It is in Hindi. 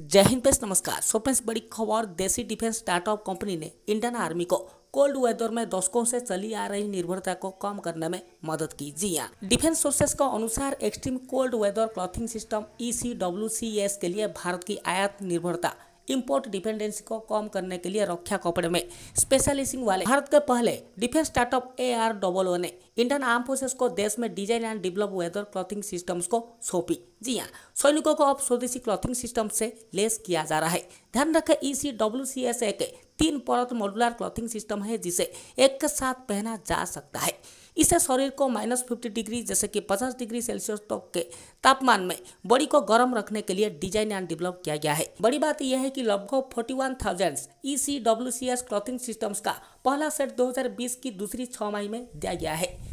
जय हिंद फ्रेंड्स नमस्कार सो फ्रेंड्स बड़ी खबर देसी डिफेंस स्टार्टअप कंपनी ने इंडियन आर्मी को कोल्ड वेदर में दशकों से चली आ रही निर्भरता को कम करने में मदद की जी हाँ डिफेंस सोर्सेस के अनुसार extreme cold weather clothing system E के लिए भारत की आयात निर्भरता इम्पोर्ट डिपेंडेंसी को कम करने के लिए रक्षा कपड़े में स्पेशलिसिंग वाले भारत के पहले defence startup A R double ने इंडियन आर्म फोर्सेस को देश में design and develop weather clothing systems को सौंपी जी हाँ सैनिकों को अब स्वदेशी क्लॉथिंग सिस्टम से लेस किया जा रहा है ध्यान रखें ई C W C S A के तीन परत मॉडुलर क्लॉथिंग सिस्टम है जिसे एक के साथ पहना जा सकता है इसे शरीर को माइनस फिफ्टी डिग्री जैसे कि पचास डिग्री सेल्सियस तक के तापमान में बॉडी को गर्म रखने के लिए डिजाइन एंड डेवलप किया गया है बड़ी बात यह है कि लगभग forty one thousand E C W C S clothing systems का पहला सेट 2020 की दूसरी छ मई में दिया गया है